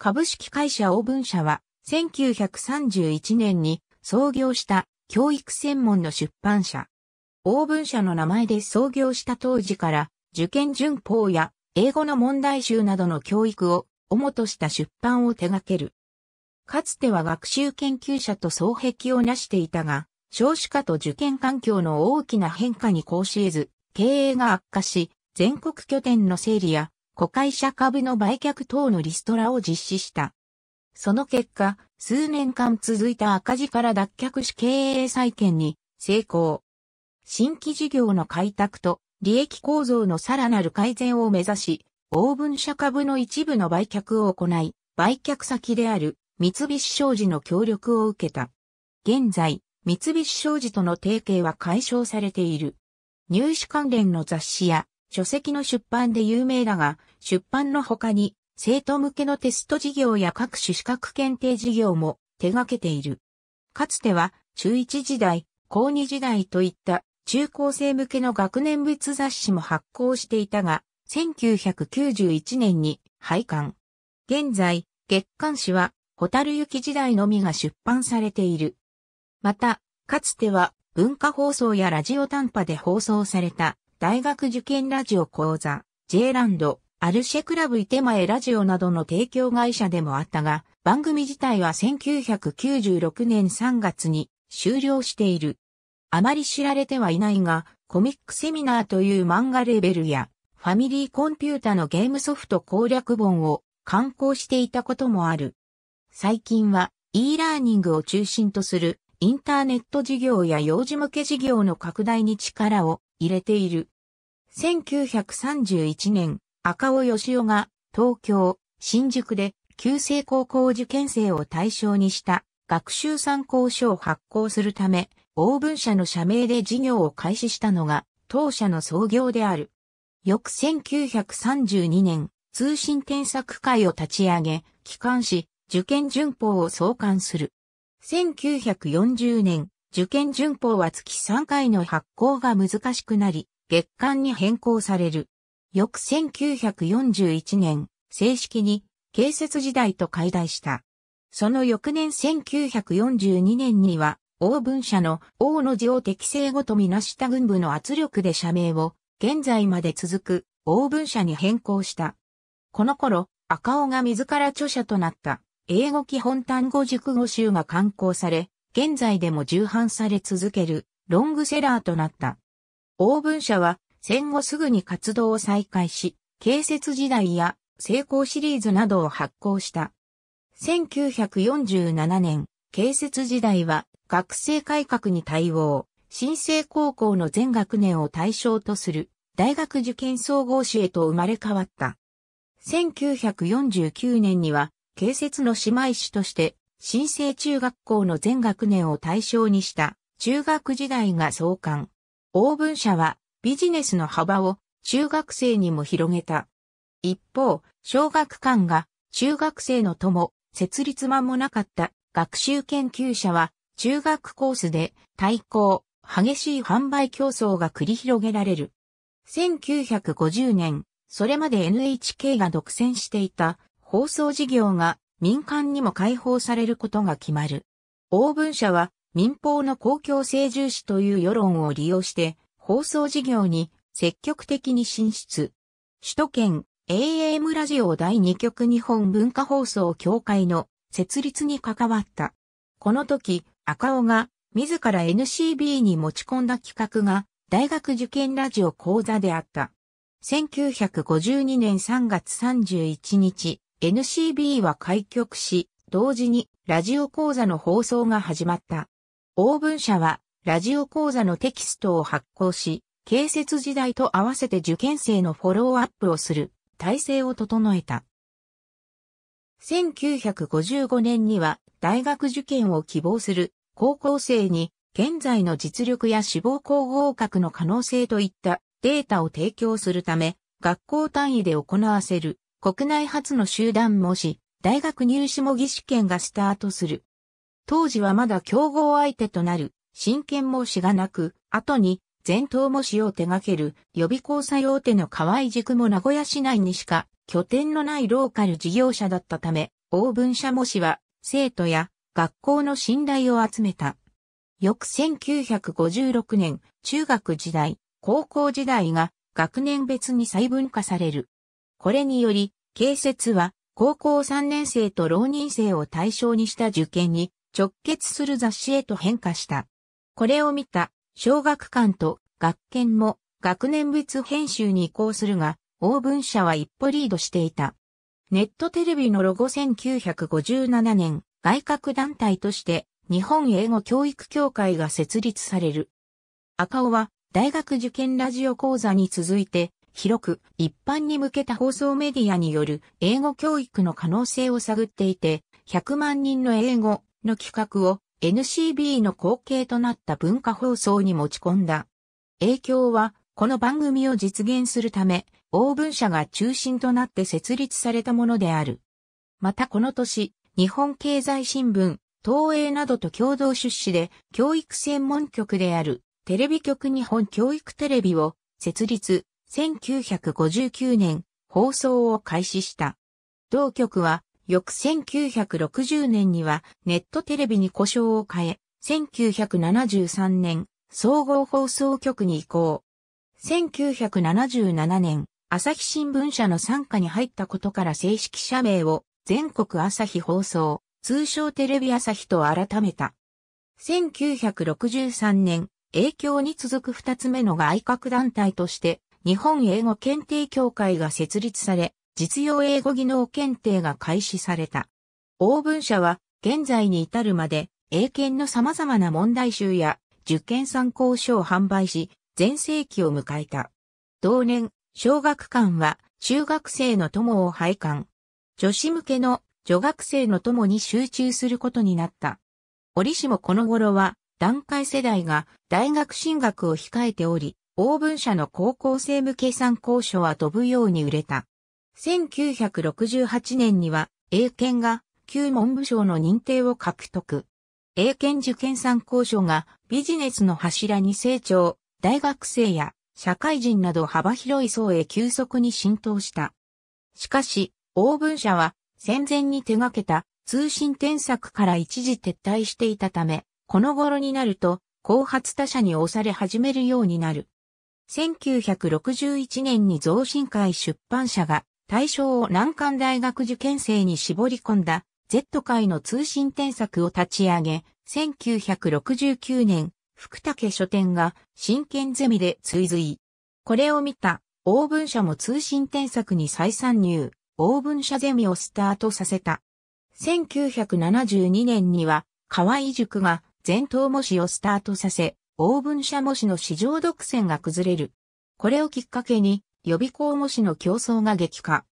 株式会社オーブン社は、1931年に創業した教育専門の出版社。オーブン社の名前で創業した当時から、受験順法や英語の問題集などの教育を主とした出版を手掛ける。かつては学習研究者と双璧を成していたが、少子化と受験環境の大きな変化に講し得ず、経営が悪化し、全国拠点の整理や子会社株の売却等のリストラを実施した。その結果、数年間続いた赤字から脱却し経営再建に成功。新規事業の開拓と利益構造のさらなる改善を目指し、オーブン社株の一部の売却を行い、売却先である三菱商事の協力を受けた。現在、三菱商事との提携は解消されている。入試関連の雑誌や書籍の出版で有名だが、出版の他に、生徒向けのテスト事業や各種資格検定事業も手掛けている。かつては、中1時代、高2時代といった中高生向けの学年別雑誌も発行していたが、1991年に廃刊。現在、月刊誌は、ホタル行時代のみが出版されている。また、かつては、文化放送やラジオ短波で放送された、大学受験ラジオ講座、J ランド、アルシェクラブイテマエラジオなどの提供会社でもあったが、番組自体は1996年3月に終了している。あまり知られてはいないが、コミックセミナーという漫画レベルや、ファミリーコンピュータのゲームソフト攻略本を刊行していたこともある。最近は e ラーニングを中心とするインターネット事業や幼児向け事業の拡大に力を入れている。1931年、赤尾義雄が東京、新宿で旧制高校受験生を対象にした学習参考書を発行するため、大文社の社名で事業を開始したのが当社の創業である。翌1932年、通信添削会を立ち上げ、機関し、受験順法を創刊する。1940年、受験順法は月3回の発行が難しくなり、月間に変更される。翌1941年、正式に、建設時代と解題した。その翌年1942年には、王文社の王の字を適正ごとみなした軍部の圧力で社名を、現在まで続く王文社に変更した。この頃、赤尾が自ら著者となった英語基本単語熟語集が刊行され、現在でも重版され続けるロングセラーとなった。オ文社は戦後すぐに活動を再開し、建設時代や成功シリーズなどを発行した。1947年、建設時代は学生改革に対応、新生高校の全学年を対象とする大学受験総合誌へと生まれ変わった。1949年には、建設の姉妹誌として新生中学校の全学年を対象にした中学時代が創刊。応文社はビジネスの幅を中学生にも広げた。一方、小学館が中学生の友、設立間もなかった学習研究者は中学コースで対抗、激しい販売競争が繰り広げられる。1950年、それまで NHK が独占していた放送事業が民間にも開放されることが決まる。オーブン社は民放の公共性重視という世論を利用して放送事業に積極的に進出。首都圏 AM ラジオ第2局日本文化放送協会の設立に関わった。この時、赤尾が自ら NCB に持ち込んだ企画が大学受験ラジオ講座であった。1952年3月31日、NCB は開局し、同時にラジオ講座の放送が始まった。オーブン社はラジオ講座のテキストを発行し、建設時代と合わせて受験生のフォローアップをする体制を整えた。1955年には大学受験を希望する高校生に現在の実力や志望校合格の可能性といったデータを提供するため学校単位で行わせる国内初の集団模試、大学入試模擬試験がスタートする。当時はまだ競合相手となる、真剣模試がなく、後に、全頭模試を手掛ける予備校作用手の河合塾も名古屋市内にしか拠点のないローカル事業者だったため、大分社模試は生徒や学校の信頼を集めた。翌1956年、中学時代、高校時代が学年別に細分化される。これにより、警察は高校3年生と浪人生を対象にした受験に直結する雑誌へと変化した。これを見た小学館と学研も学年別編集に移行するが、応文社は一歩リードしていた。ネットテレビのロゴ1957年、外郭団体として日本英語教育協会が設立される。赤尾は大学受験ラジオ講座に続いて広く一般に向けた放送メディアによる英語教育の可能性を探っていて、100万人の英語の企画を NCB の後継となった文化放送に持ち込んだ。影響は、この番組を実現するため、欧文社が中心となって設立されたものである。またこの年、日本経済新聞、東映などと共同出資で、教育専門局である、テレビ局日本教育テレビを設立、1959年放送を開始した。同局は翌1960年にはネットテレビに故障を変え、1973年総合放送局に移行。1977年、朝日新聞社の参加に入ったことから正式社名を全国朝日放送、通称テレビ朝日と改めた。1963年、影響に続く二つ目の外郭団体として日本英語検定協会が設立され、実用英語技能検定が開始された。応文社は現在に至るまで英検の様々な問題集や受験参考書を販売し、全盛期を迎えた。同年、小学館は中学生の友を廃刊。女子向けの女学生の友に集中することになった。折しもこの頃は、団塊世代が大学進学を控えており、オーブン社の高校生向け参考書は飛ぶように売れた。1968年には、英検が旧文部省の認定を獲得。英検受験参考書がビジネスの柱に成長、大学生や社会人など幅広い層へ急速に浸透した。しかし、オーブン社は戦前に手掛けた通信添削から一時撤退していたため、この頃になると、後発他社に押され始めるようになる。1961年に増進会出版社が対象を難関大学受験生に絞り込んだ Z 会の通信添削を立ち上げ、1969年、福武書店が真剣ゼミで追随。これを見た、大文社も通信添削に再参入、大文社ゼミをスタートさせた。1972年には、河合塾が全頭模試をスタートさせ、オーブン社模試の市場独占が崩れる。これをきっかけに予備校模試の競争が激化。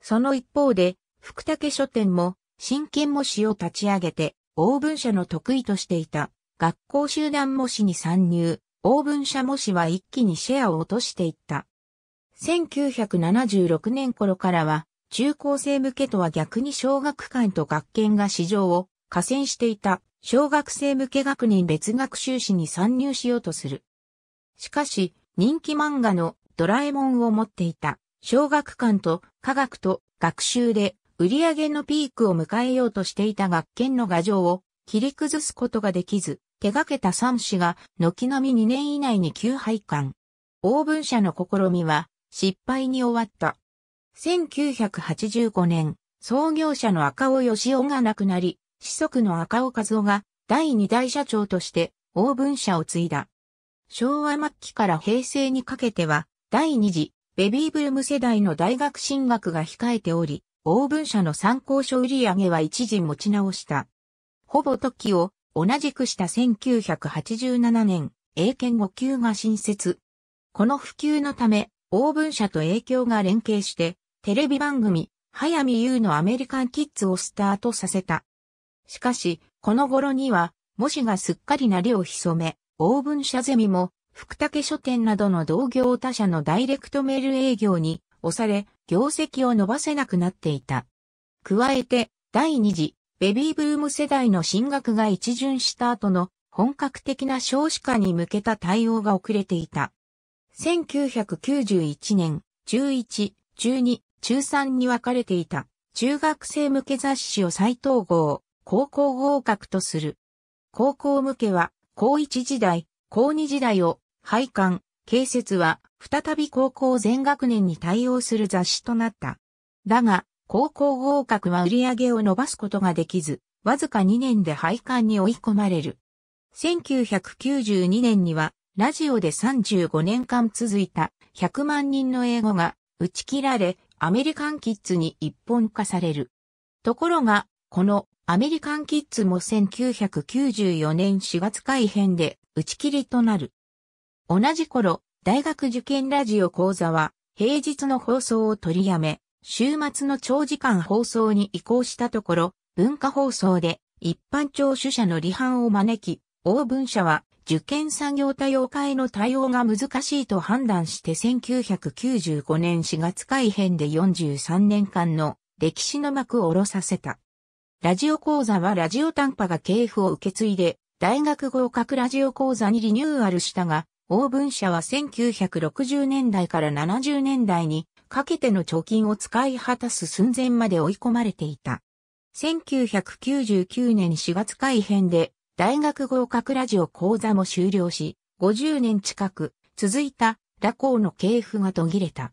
その一方で、福武書店も新建模試を立ち上げて、オーブン社の得意としていた学校集団模試に参入、オーブン社模試は一気にシェアを落としていった。1976年頃からは、中高生向けとは逆に小学館と学研が市場を加戦していた。小学生向け学年別学習誌に参入しようとする。しかし、人気漫画のドラえもんを持っていた、小学館と科学と学習で売り上げのピークを迎えようとしていた学研の画像を切り崩すことができず、手掛けた三氏が軒並み2年以内に休廃刊。大文社の試みは失敗に終わった。1985年、創業者の赤尾義雄が亡くなり、子息の赤尾和夫が第二代社長として大ン社を継いだ。昭和末期から平成にかけては、第二次ベビーブーム世代の大学進学が控えており、大ン社の参考書売上は一時持ち直した。ほぼ時を同じくした1987年、英検5級が新設。この普及のため、大ン社と影響が連携して、テレビ番組、早見優のアメリカンキッズをスタートさせた。しかし、この頃には、模試がすっかりなりを潜め、オーブン社ゼミも、福武書店などの同業他社のダイレクトメール営業に押され、業績を伸ばせなくなっていた。加えて、第二次、ベビーブーム世代の進学が一巡した後の本格的な少子化に向けた対応が遅れていた。1991年、11、12、中3に分かれていた中学生向け雑誌を再統合、高校合格とする。高校向けは、高1時代、高2時代を、廃刊、建設は、再び高校全学年に対応する雑誌となった。だが、高校合格は売り上げを伸ばすことができず、わずか2年で廃刊に追い込まれる。1992年には、ラジオで35年間続いた100万人の英語が打ち切られ、アメリカンキッズに一本化される。ところが、このアメリカンキッズも1994年4月改編で打ち切りとなる。同じ頃、大学受験ラジオ講座は平日の放送を取りやめ、週末の長時間放送に移行したところ、文化放送で一般聴取者の離反を招き、応文社は受験作業多様化への対応が難しいと判断して1995年4月改編で43年間の歴史の幕を下ろさせた。ラジオ講座はラジオ短波が系譜を受け継いで、大学合格ラジオ講座にリニューアルしたが、オーブン社は1960年代から70年代にかけての貯金を使い果たす寸前まで追い込まれていた。1999年4月改編で大学合格ラジオ講座も終了し、50年近く続いたラコーの系譜が途切れた。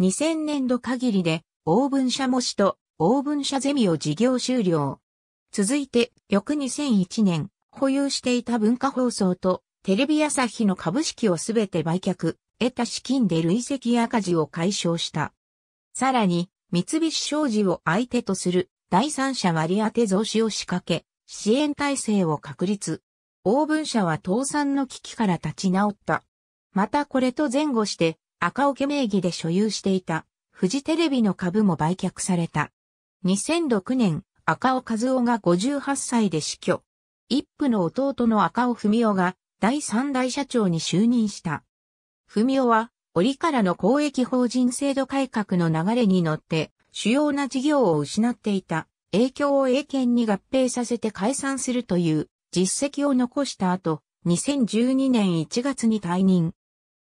2000年度限りでオーブン社模試とオーブン社ゼミを事業終了。続いて、翌2001年、保有していた文化放送とテレビ朝日の株式をすべて売却、得た資金で累積赤字を解消した。さらに、三菱商事を相手とする第三者割当増資を仕掛け、支援体制を確立。オーブン社は倒産の危機から立ち直った。またこれと前後して、赤桶名義で所有していた、富士テレビの株も売却された。2006年、赤尾和夫が58歳で死去。一夫の弟の赤尾文夫が第三代社長に就任した。文夫は、折からの公益法人制度改革の流れに乗って、主要な事業を失っていた、影響を英検に合併させて解散するという実績を残した後、2012年1月に退任。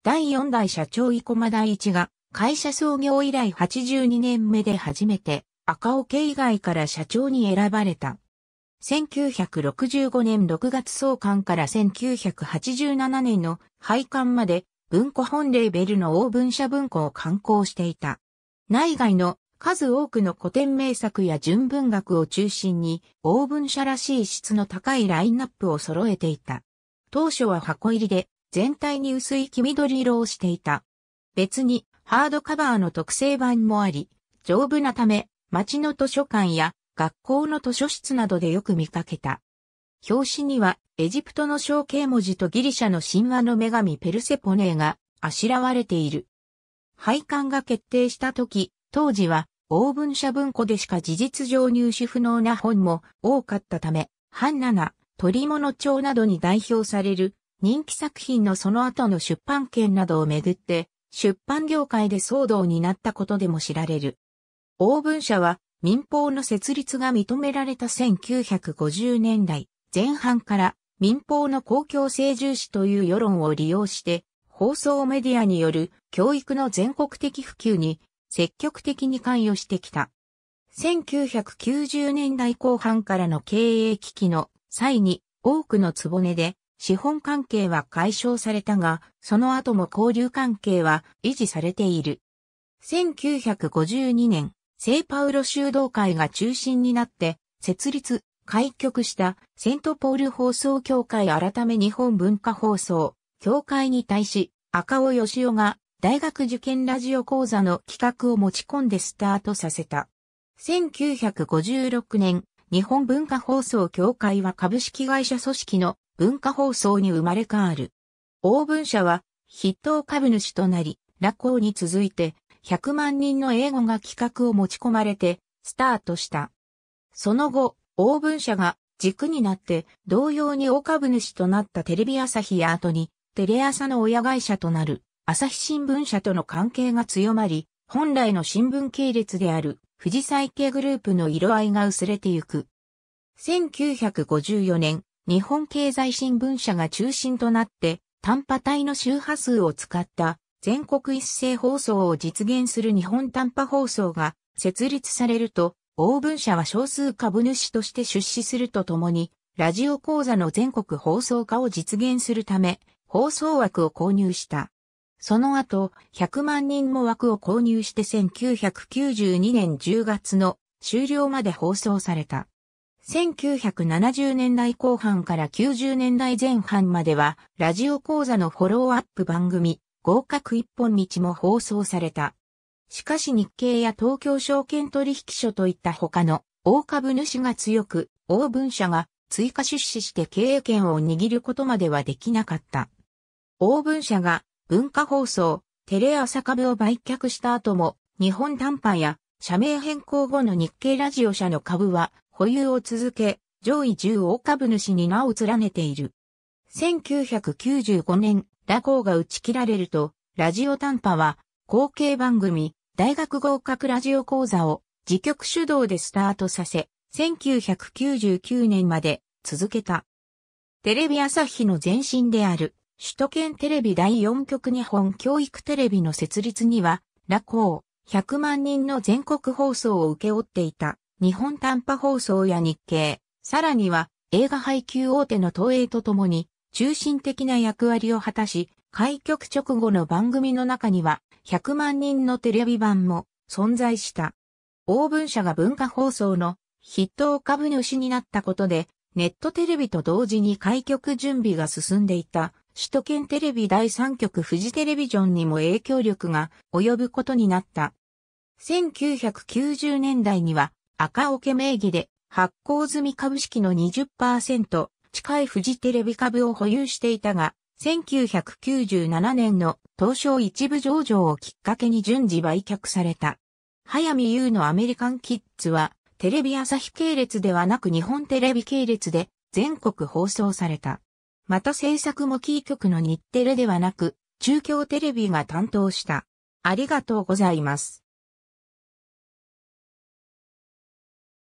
第4代社長生駒第一が会社創業以来82年目で初めて赤尾以外から社長に選ばれた。1965年6月創刊から1987年の廃刊まで文庫本レーベルの大文社文庫を刊行していた。内外の数多くの古典名作や純文学を中心に、大文社らしい質の高いラインナップを揃えていた。当初は箱入りで、全体に薄い黄緑色をしていた。別に、ハードカバーの特製版もあり、丈夫なため、町の図書館や学校の図書室などでよく見かけた。表紙には、エジプトの象形文字とギリシャの神話の女神ペルセポネーがあしらわれている。配管が決定した時、当時は、大文社文庫でしか事実上入手不能な本も多かったため、ハンナナ、鳥物帳などに代表される人気作品のその後の出版権などをめぐって、出版業界で騒動になったことでも知られる。王文社は民放の設立が認められた1950年代前半から民放の公共性重視という世論を利用して放送メディアによる教育の全国的普及に積極的に関与してきた。1990年代後半からの経営危機の際に多くの壺根で資本関係は解消されたが、その後も交流関係は維持されている。1952年、聖パウロ修道会が中心になって、設立、開局したセントポール放送協会改め日本文化放送協会に対し、赤尾義雄が大学受験ラジオ講座の企画を持ち込んでスタートさせた。1956年、日本文化放送協会は株式会社組織の文化放送に生まれ変わる。大文社は筆頭株主となり、ラコーに続いて100万人の英語が企画を持ち込まれて、スタートした。その後、オーブン社が軸になって同様に大株主となったテレビ朝日や後にテレ朝の親会社となる朝日新聞社との関係が強まり、本来の新聞系列である富士再系グループの色合いが薄れてゆく。1954年、日本経済新聞社が中心となって、単波体の周波数を使った全国一斉放送を実現する日本短波放送が設立されると、ブン社は少数株主として出資するとともに、ラジオ講座の全国放送化を実現するため、放送枠を購入した。その後、100万人も枠を購入して1992年10月の終了まで放送された。1970年代後半から90年代前半までは、ラジオ講座のフォローアップ番組、合格一本道も放送された。しかし日経や東京証券取引所といった他の大株主が強く、大分社が追加出資して経営権を握ることまではできなかった。大分社が文化放送、テレ朝株を売却した後も、日本短波や社名変更後の日経ラジオ社の株は保有を続け、上位10大株主に名を連ねている。1995年、ラゴーが打ち切られると、ラジオ短波は、後継番組、大学合格ラジオ講座を自局主導でスタートさせ、1999年まで続けた。テレビ朝日の前身である、首都圏テレビ第4局日本教育テレビの設立には、ラコー、100万人の全国放送を請け負っていた、日本短波放送や日経、さらには映画配給大手の東映とともに、中心的な役割を果たし、開局直後の番組の中には100万人のテレビ版も存在した。ブ文社が文化放送の筆頭株主になったことで、ネットテレビと同時に開局準備が進んでいた、首都圏テレビ第3局フジテレビジョンにも影響力が及ぶことになった。1990年代には赤桶名義で発行済み株式の20%近いフジテレビ株を保有していたが、1997年の東証一部上場をきっかけに順次売却された。早見優のアメリカンキッズは、テレビ朝日系列ではなく日本テレビ系列で全国放送された。また制作もキー局の日テレではなく、中京テレビが担当した。ありがとうございます。